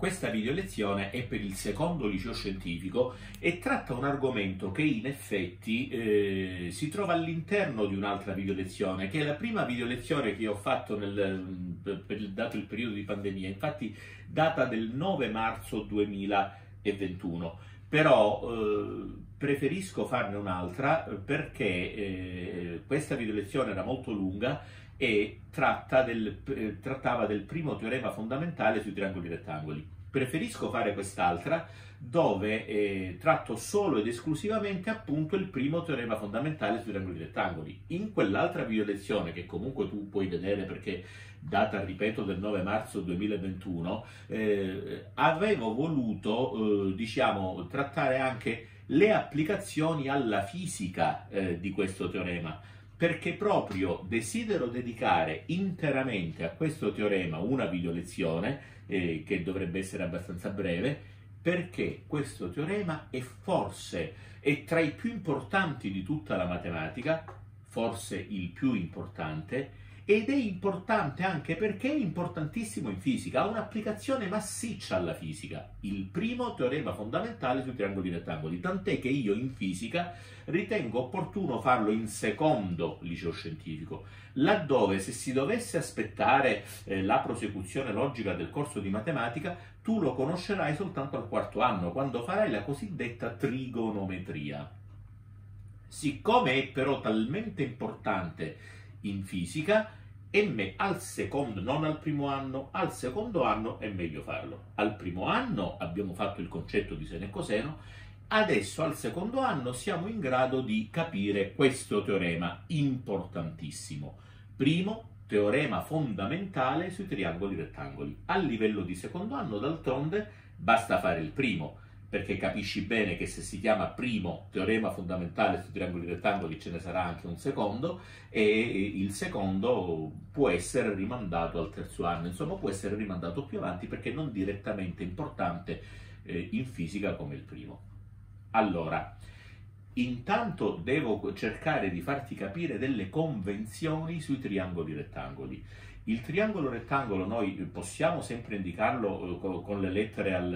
Questa video lezione è per il secondo liceo scientifico e tratta un argomento che in effetti eh, si trova all'interno di un'altra video lezione, che è la prima video lezione che ho fatto nel, per, dato il periodo di pandemia, infatti data del 9 marzo 2021. Però eh, preferisco farne un'altra eh, perché eh, questa video lezione era molto lunga e tratta del, eh, trattava del primo teorema fondamentale sui triangoli rettangoli. Preferisco fare quest'altra dove eh, tratto solo ed esclusivamente appunto il primo teorema fondamentale sui triangoli rettangoli. In quell'altra video lezione che comunque tu puoi vedere perché data, ripeto, del 9 marzo 2021, eh, avevo voluto, eh, diciamo, trattare anche le applicazioni alla fisica eh, di questo teorema perché proprio desidero dedicare interamente a questo teorema una videolezione, eh, che dovrebbe essere abbastanza breve, perché questo teorema è forse, è tra i più importanti di tutta la matematica, forse il più importante, ed è importante anche perché è importantissimo in fisica, ha un'applicazione massiccia alla fisica, il primo teorema fondamentale sui triangoli rettangoli, tant'è che io in fisica ritengo opportuno farlo in secondo liceo scientifico, laddove se si dovesse aspettare eh, la prosecuzione logica del corso di matematica, tu lo conoscerai soltanto al quarto anno, quando farai la cosiddetta trigonometria. Siccome è però talmente importante in fisica, e al secondo, non al primo anno, al secondo anno è meglio farlo. Al primo anno abbiamo fatto il concetto di seno e coseno, adesso al secondo anno siamo in grado di capire questo teorema importantissimo. Primo, teorema fondamentale sui triangoli rettangoli. A livello di secondo anno, d'altronde, basta fare il primo perché capisci bene che se si chiama primo teorema fondamentale sui triangoli rettangoli ce ne sarà anche un secondo e il secondo può essere rimandato al terzo anno, insomma può essere rimandato più avanti perché non direttamente importante eh, in fisica come il primo. Allora, intanto devo cercare di farti capire delle convenzioni sui triangoli rettangoli. Il triangolo rettangolo noi possiamo sempre indicarlo eh, con le lettere al,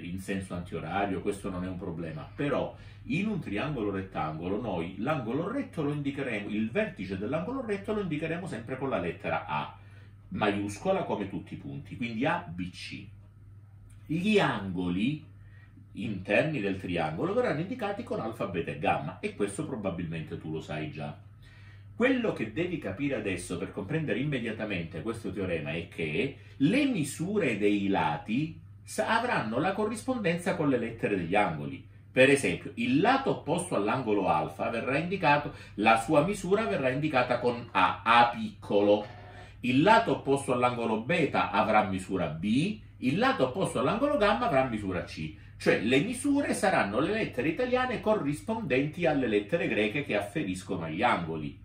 eh, in senso antiorario, questo non è un problema, però in un triangolo rettangolo noi l'angolo retto lo indicheremo, il vertice dell'angolo retto lo indicheremo sempre con la lettera A, maiuscola come tutti i punti, quindi A, B, C. Gli angoli interni del triangolo verranno indicati con alfa, beta e gamma e questo probabilmente tu lo sai già. Quello che devi capire adesso per comprendere immediatamente questo teorema è che le misure dei lati avranno la corrispondenza con le lettere degli angoli. Per esempio, il lato opposto all'angolo alfa verrà indicato, la sua misura verrà indicata con A, A piccolo. Il lato opposto all'angolo beta avrà misura B, il lato opposto all'angolo gamma avrà misura C. Cioè le misure saranno le lettere italiane corrispondenti alle lettere greche che afferiscono agli angoli.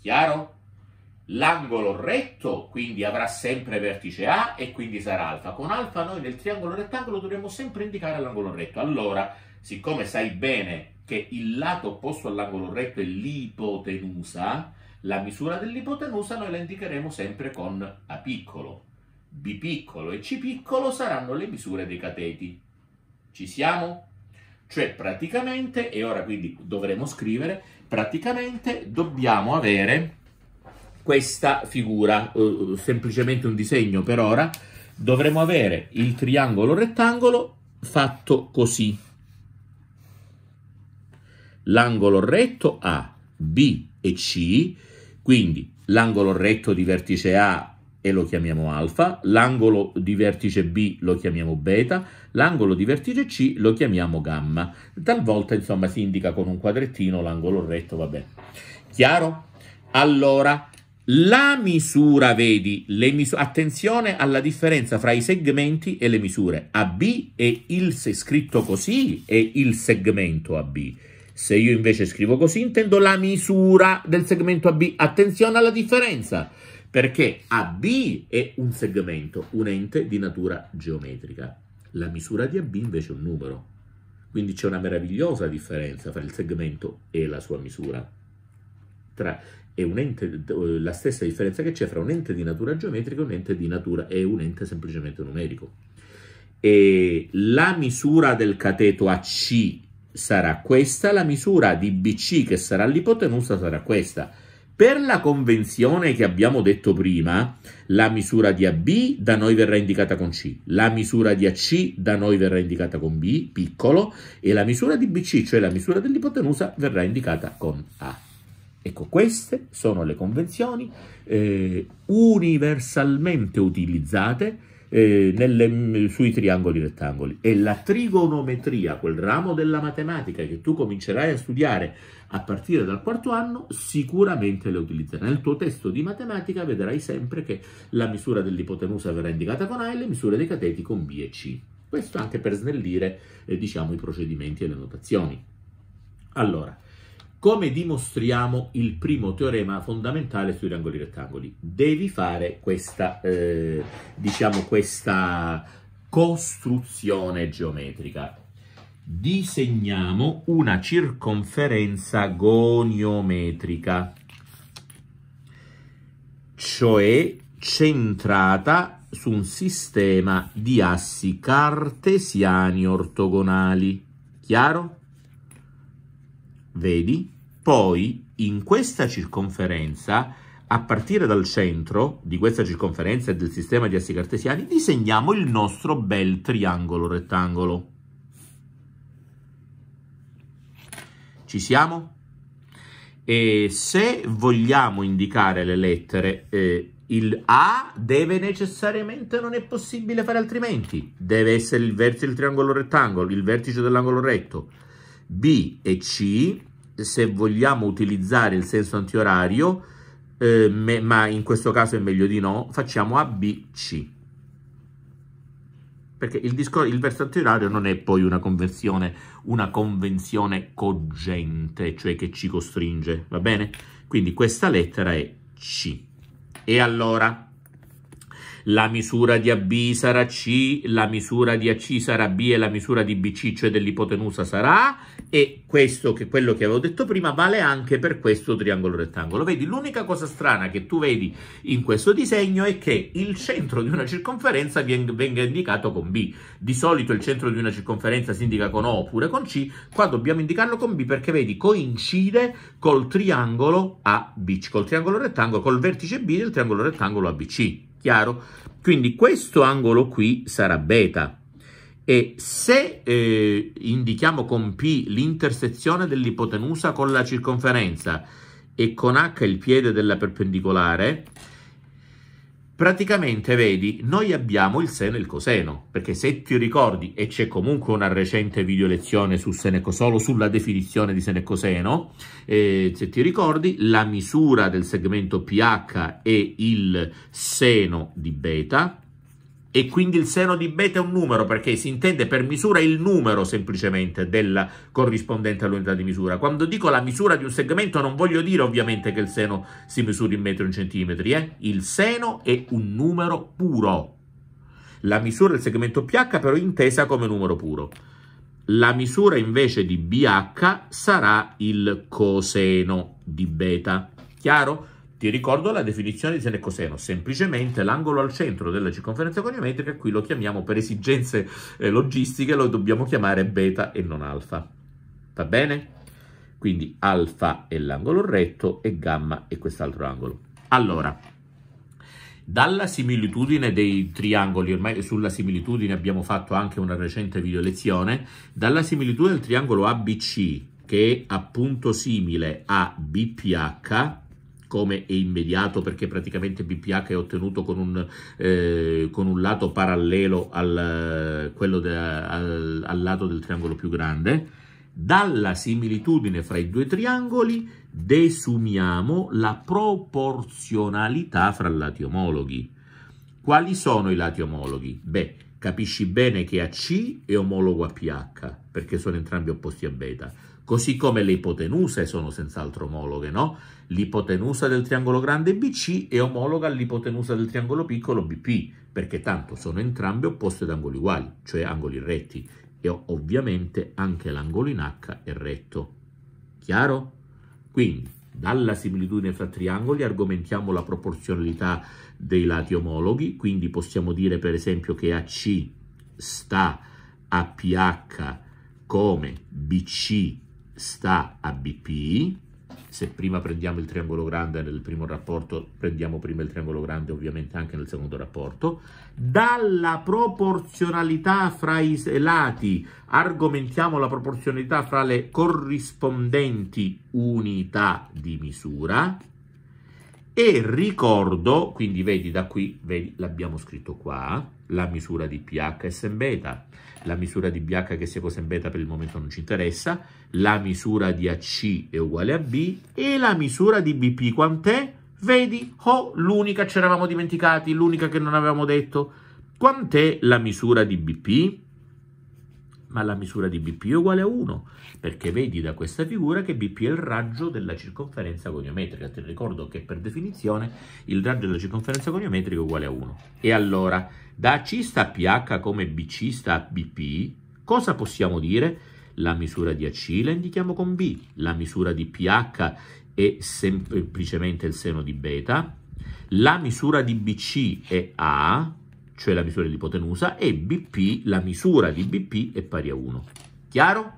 Chiaro? L'angolo retto quindi avrà sempre vertice A e quindi sarà alfa. Con alfa noi nel triangolo rettangolo dovremo sempre indicare l'angolo retto. Allora, siccome sai bene che il lato opposto all'angolo retto è l'ipotenusa, la misura dell'ipotenusa noi la indicheremo sempre con A piccolo. B piccolo e C piccolo saranno le misure dei cateti. Ci siamo? Cioè praticamente, e ora quindi dovremo scrivere, praticamente dobbiamo avere questa figura, eh, semplicemente un disegno per ora, dovremo avere il triangolo rettangolo fatto così. L'angolo retto A, B e C, quindi l'angolo retto di vertice A e lo chiamiamo alfa, l'angolo di vertice B lo chiamiamo beta, l'angolo di vertice C lo chiamiamo gamma. Talvolta, insomma, si indica con un quadrettino l'angolo retto, vabbè. Chiaro? Allora, la misura, vedi, misu attenzione alla differenza fra i segmenti e le misure. AB è il, se scritto così, è il segmento AB. Se io invece scrivo così, intendo la misura del segmento AB. Attenzione alla differenza perché AB è un segmento, un ente di natura geometrica. La misura di AB invece è un numero, quindi c'è una meravigliosa differenza tra il segmento e la sua misura. Tra, ente, eh, la stessa differenza che c'è fra un ente di natura geometrica un ente natura, e un ente semplicemente numerico. E la misura del cateto AC sarà questa, la misura di BC che sarà l'ipotenusa sarà questa per la convenzione che abbiamo detto prima, la misura di AB da noi verrà indicata con C, la misura di AC da noi verrà indicata con B, piccolo, e la misura di BC, cioè la misura dell'ipotenusa, verrà indicata con A. Ecco, queste sono le convenzioni eh, universalmente utilizzate eh, nelle, sui triangoli rettangoli. E la trigonometria, quel ramo della matematica che tu comincerai a studiare a partire dal quarto anno, sicuramente le utilizzerai. Nel tuo testo di matematica vedrai sempre che la misura dell'ipotenusa verrà indicata con A e le misure dei cateti con B e C. Questo anche per snellire eh, diciamo, i procedimenti e le notazioni. Allora, come dimostriamo il primo teorema fondamentale sui angoli rettangoli? Devi fare questa, eh, diciamo, questa costruzione geometrica. Disegniamo una circonferenza goniometrica, cioè centrata su un sistema di assi cartesiani ortogonali. Chiaro? vedi? Poi in questa circonferenza, a partire dal centro di questa circonferenza e del sistema di assi cartesiani, disegniamo il nostro bel triangolo rettangolo. Ci siamo? E se vogliamo indicare le lettere, eh, il A deve necessariamente, non è possibile fare altrimenti, deve essere il vertice del triangolo rettangolo, il vertice dell'angolo retto. B e C se vogliamo utilizzare il senso antiorario, eh, me, ma in questo caso è meglio di no, facciamo ABC. Perché il, il verso antiorario non è poi una convenzione, una convenzione cogente, cioè che ci costringe, va bene? Quindi questa lettera è C. E allora la misura di AB sarà C, la misura di AC sarà B e la misura di BC, cioè dell'ipotenusa, sarà e questo che quello che avevo detto prima vale anche per questo triangolo rettangolo. Vedi, l'unica cosa strana che tu vedi in questo disegno è che il centro di una circonferenza venga indicato con B. Di solito il centro di una circonferenza si indica con O oppure con C, qua dobbiamo indicarlo con B perché vedi coincide col triangolo ABC, col triangolo rettangolo, col vertice B del triangolo rettangolo ABC, chiaro? Quindi questo angolo qui sarà beta. E se eh, indichiamo con P l'intersezione dell'ipotenusa con la circonferenza e con H il piede della perpendicolare, praticamente vedi, noi abbiamo il seno e il coseno, perché se ti ricordi, e c'è comunque una recente video lezione su seno e cosolo, sulla definizione di seno e coseno, eh, se ti ricordi, la misura del segmento PH è il seno di beta, e quindi il seno di beta è un numero perché si intende per misura il numero semplicemente della corrispondente all'unità di misura. Quando dico la misura di un segmento non voglio dire ovviamente che il seno si misura in metri o in centimetri, eh? il seno è un numero puro. La misura del segmento pH però è intesa come numero puro. La misura invece di BH sarà il coseno di beta. Chiaro? Ti ricordo la definizione di seno e coseno, semplicemente l'angolo al centro della circonferenza coniometrica, qui lo chiamiamo per esigenze eh, logistiche, lo dobbiamo chiamare beta e non alfa. Va bene? Quindi alfa è l'angolo retto e gamma è quest'altro angolo. Allora, dalla similitudine dei triangoli, ormai sulla similitudine abbiamo fatto anche una recente video lezione, dalla similitudine del triangolo ABC, che è appunto simile a BPH, come è immediato perché praticamente BPH è ottenuto con un, eh, con un lato parallelo al, de, al, al lato del triangolo più grande, dalla similitudine fra i due triangoli desumiamo la proporzionalità fra lati omologhi. Quali sono i lati omologhi? Beh, capisci bene che AC è omologo a PH, perché sono entrambi opposti a beta. Così come le ipotenuse sono senz'altro omologhe, no? L'ipotenusa del triangolo grande BC è omologa all'ipotenusa del triangolo piccolo BP, perché tanto sono entrambe opposte ad angoli uguali, cioè angoli retti, e ovviamente anche l'angolo in H è retto. Chiaro? Quindi, dalla similitudine fra triangoli argomentiamo la proporzionalità dei lati omologhi, quindi possiamo dire per esempio che AC sta a PH come BC sta a BP, se prima prendiamo il triangolo grande nel primo rapporto, prendiamo prima il triangolo grande ovviamente anche nel secondo rapporto, dalla proporzionalità fra i lati argomentiamo la proporzionalità fra le corrispondenti unità di misura, e ricordo, quindi vedi da qui, vedi, l'abbiamo scritto qua, la misura di pH e sen beta, la misura di pH che sia cosen beta per il momento non ci interessa, la misura di AC è uguale a B e la misura di BP quant'è? Vedi, oh, l'unica ci eravamo dimenticati, l'unica che non avevamo detto. Quant'è la misura di BP? ma la misura di BP è uguale a 1, perché vedi da questa figura che BP è il raggio della circonferenza goniometrica. Ti ricordo che per definizione il raggio della circonferenza goniometrica è uguale a 1. E allora, da C sta PH come BC sta BP, cosa possiamo dire? La misura di AC la indichiamo con B, la misura di PH è semplicemente il seno di beta, la misura di BC è A, cioè la misura dell'ipotenusa, e BP, la misura di BP è pari a 1. Chiaro?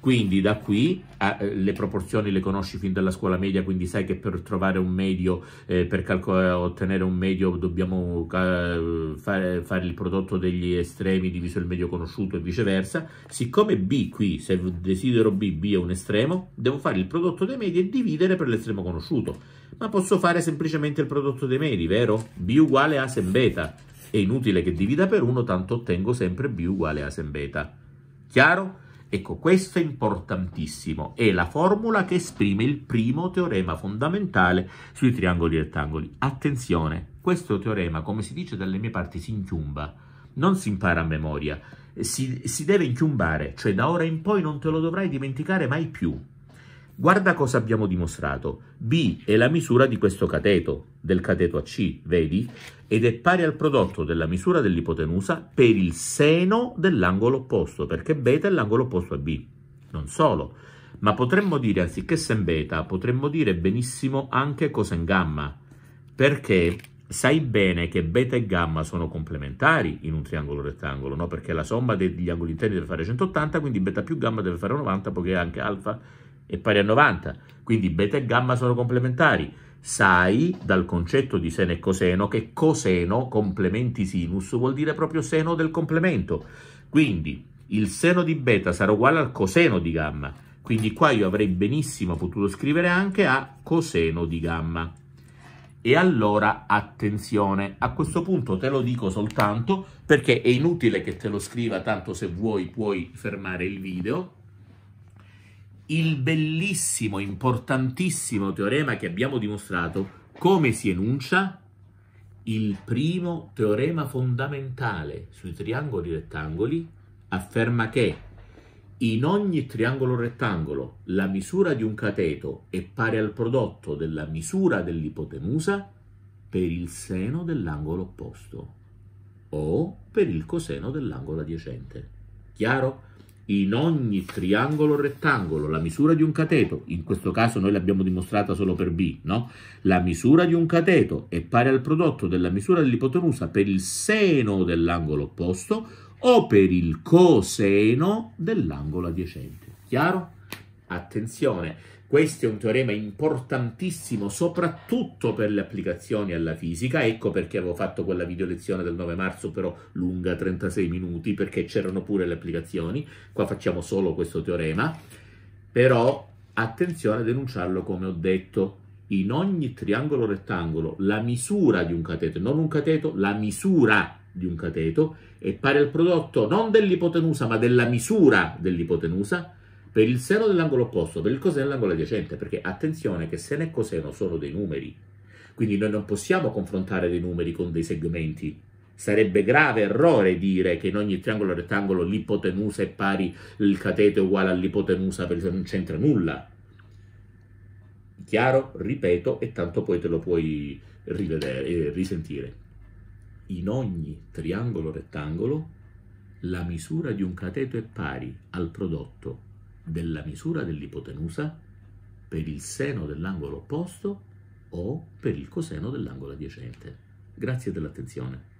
Quindi da qui eh, eh, le proporzioni le conosci fin dalla scuola media, quindi sai che per trovare un medio, eh, per eh, ottenere un medio dobbiamo eh, fare, fare, il prodotto degli estremi diviso il medio conosciuto e viceversa. Siccome B qui, se desidero B, B è un estremo, devo fare il prodotto dei medi e dividere per l'estremo conosciuto. Ma posso fare semplicemente il prodotto dei medi, vero? B uguale A sem beta. È inutile che divida per 1, tanto ottengo sempre b uguale a sen beta. Chiaro? Ecco, questo è importantissimo, è la formula che esprime il primo teorema fondamentale sui triangoli rettangoli. Attenzione, questo teorema, come si dice dalle mie parti, si inchiumba, non si impara a memoria, si, si deve inchiumbare, cioè da ora in poi non te lo dovrai dimenticare mai più. Guarda cosa abbiamo dimostrato. B è la misura di questo cateto, del cateto AC, vedi? Ed è pari al prodotto della misura dell'ipotenusa per il seno dell'angolo opposto, perché beta è l'angolo opposto a B. Non solo, ma potremmo dire, anziché sen beta, potremmo dire benissimo anche cosen gamma, perché sai bene che beta e gamma sono complementari in un triangolo rettangolo, no? Perché la somma degli angoli interni deve fare 180, quindi beta più gamma deve fare 90, poiché anche alfa è pari a 90, quindi beta e gamma sono complementari. Sai dal concetto di seno e coseno che coseno, complementi sinus, vuol dire proprio seno del complemento. Quindi il seno di beta sarà uguale al coseno di gamma. Quindi qua io avrei benissimo potuto scrivere anche a coseno di gamma. E allora attenzione, a questo punto te lo dico soltanto perché è inutile che te lo scriva, tanto se vuoi puoi fermare il video il bellissimo, importantissimo teorema che abbiamo dimostrato, come si enuncia? Il primo teorema fondamentale sui triangoli rettangoli afferma che in ogni triangolo rettangolo la misura di un cateto è pari al prodotto della misura dell'ipotenusa per il seno dell'angolo opposto o per il coseno dell'angolo adiacente. Chiaro? in ogni triangolo rettangolo la misura di un cateto, in questo caso noi l'abbiamo dimostrata solo per B, no? La misura di un cateto è pari al prodotto della misura dell'ipotenusa per il seno dell'angolo opposto o per il coseno dell'angolo adiacente. Chiaro? Attenzione, questo è un teorema importantissimo soprattutto per le applicazioni alla fisica, ecco perché avevo fatto quella video lezione del 9 marzo però lunga 36 minuti perché c'erano pure le applicazioni, qua facciamo solo questo teorema, però attenzione a denunciarlo come ho detto, in ogni triangolo rettangolo la misura di un cateto, non un cateto, la misura di un cateto è pari al prodotto non dell'ipotenusa ma della misura dell'ipotenusa per il seno dell'angolo opposto, per il coseno dell'angolo adiacente, perché attenzione che seno e coseno sono dei numeri, quindi noi non possiamo confrontare dei numeri con dei segmenti. Sarebbe grave errore dire che in ogni triangolo rettangolo l'ipotenusa è pari, il cateto è uguale all'ipotenusa perché non c'entra nulla. Chiaro? Ripeto, e tanto poi te lo puoi rivedere, eh, risentire. In ogni triangolo rettangolo la misura di un cateto è pari al prodotto della misura dell'ipotenusa per il seno dell'angolo opposto o per il coseno dell'angolo adiacente. Grazie dell'attenzione.